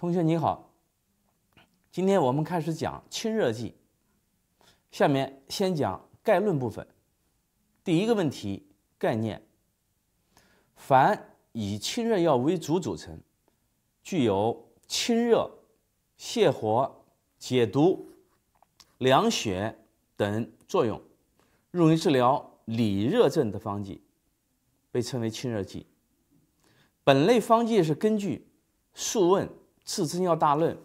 同学你好，今天我们开始讲清热剂。下面先讲概论部分。第一个问题，概念。凡以清热药为主组成，具有清热、泻火、解毒、凉血等作用，用于治疗里热症的方剂，被称为清热剂。本类方剂是根据《素问》。四诊要大论，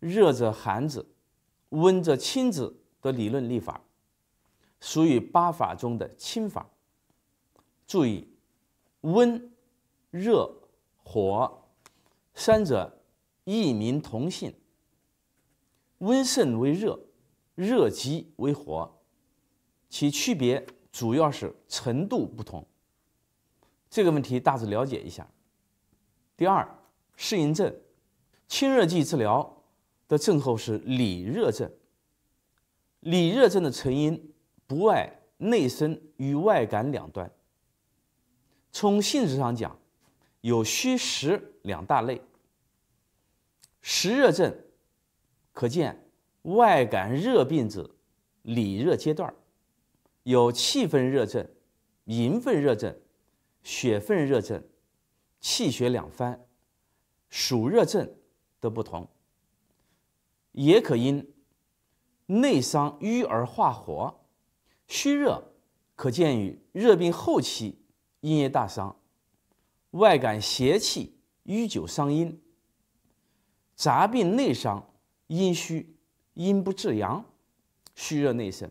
热者寒之，温者清之的理论立法，属于八法中的清法。注意，温、热、火三者异名同性。温肾为热，热极为火，其区别主要是程度不同。这个问题大致了解一下。第二，适应症。清热剂治疗的症候是里热症。里热症的成因不外内生与外感两端。从性质上讲，有虚实两大类。实热症，可见外感热病之里热阶段有气分热症、营分热症、血分热症、气血两番、暑热症。的不同，也可因内伤瘀而化火，虚热可见于热病后期阴液大伤，外感邪气瘀久伤阴，杂病内伤阴虚阴不制阳，虚热内盛。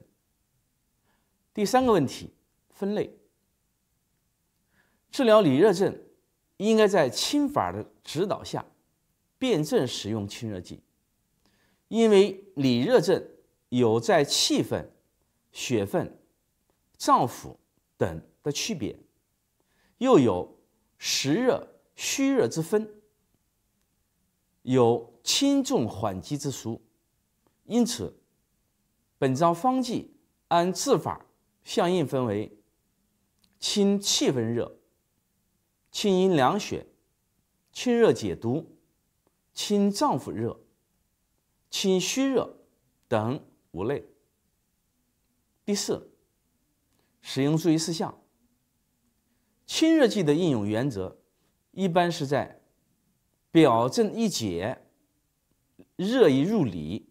第三个问题分类，治疗里热症应该在清法的指导下。辨证使用清热剂，因为里热症有在气分、血分、脏腑等的区别，又有实热、虚热之分，有轻重缓急之殊，因此本章方剂按治法相应分为清气分热、清阴凉血、清热解毒。清脏腑热、清虚热等五类。第四，使用注意事项。清热剂的应用原则，一般是在表证易解、热易入里，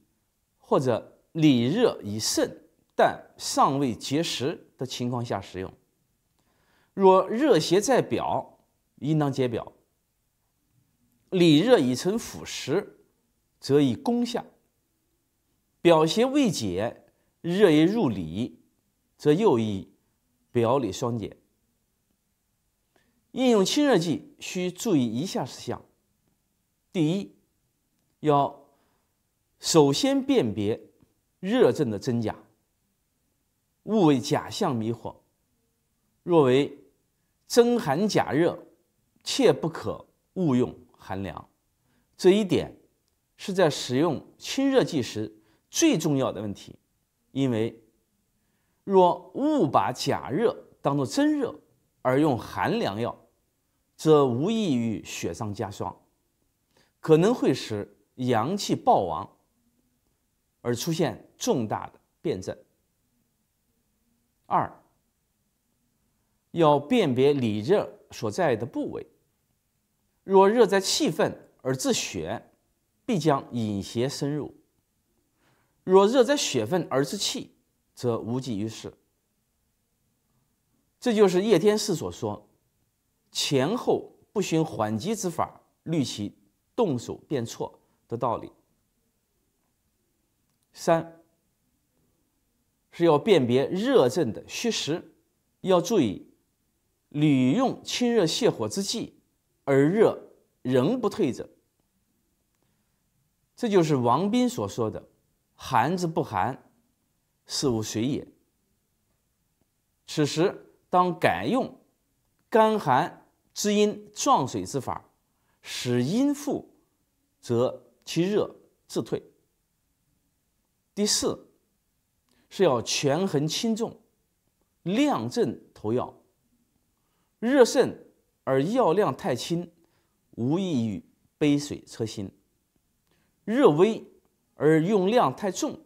或者里热已盛但尚未结实的情况下使用。若热邪在表，应当解表。里热已成腐蚀，则以攻下；表邪未解，热以入里，则又以表里双解。应用清热剂需注意以下事项：第一，要首先辨别热症的真假，勿为假象迷惑。若为真寒假热，切不可误用。寒凉，这一点是在使用清热剂时最重要的问题，因为若误把假热当作真热而用寒凉药，则无异于雪上加霜，可能会使阳气暴亡，而出现重大的变证。二，要辨别里热所在的部位。若热在气分而致血，必将引邪深入；若热在血分而致气，则无济于事。这就是叶天士所说“前后不循缓急之法，虑其动手便错”的道理。三是要辨别热症的虚实，要注意屡用清热泻火之剂而热。仍不退者，这就是王斌所说的“寒之不寒，是无水也”。此时当改用干寒之阴壮水之法，使阴复，则其热自退。第四是要权衡轻重，量症投药。热盛而药量太轻。无异于杯水车薪。热微而用量太重，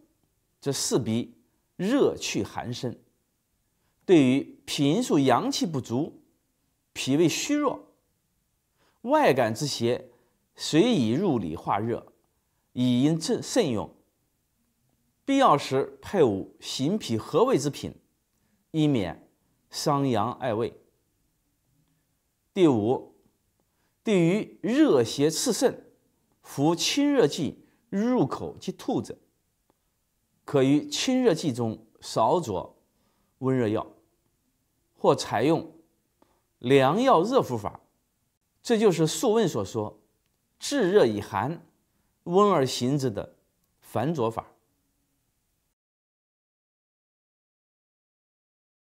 则势必热去寒身。对于平素阳气不足、脾胃虚弱、外感之邪虽已入里化热，以应慎慎用。必要时配伍行脾和胃之品，以免伤阳碍胃。第五。对于热邪炽盛，服清热剂入口即吐者，可于清热剂中少佐温热药，或采用凉药热敷法。这就是《素问》所说“炙热以寒，温而行之”的反佐法。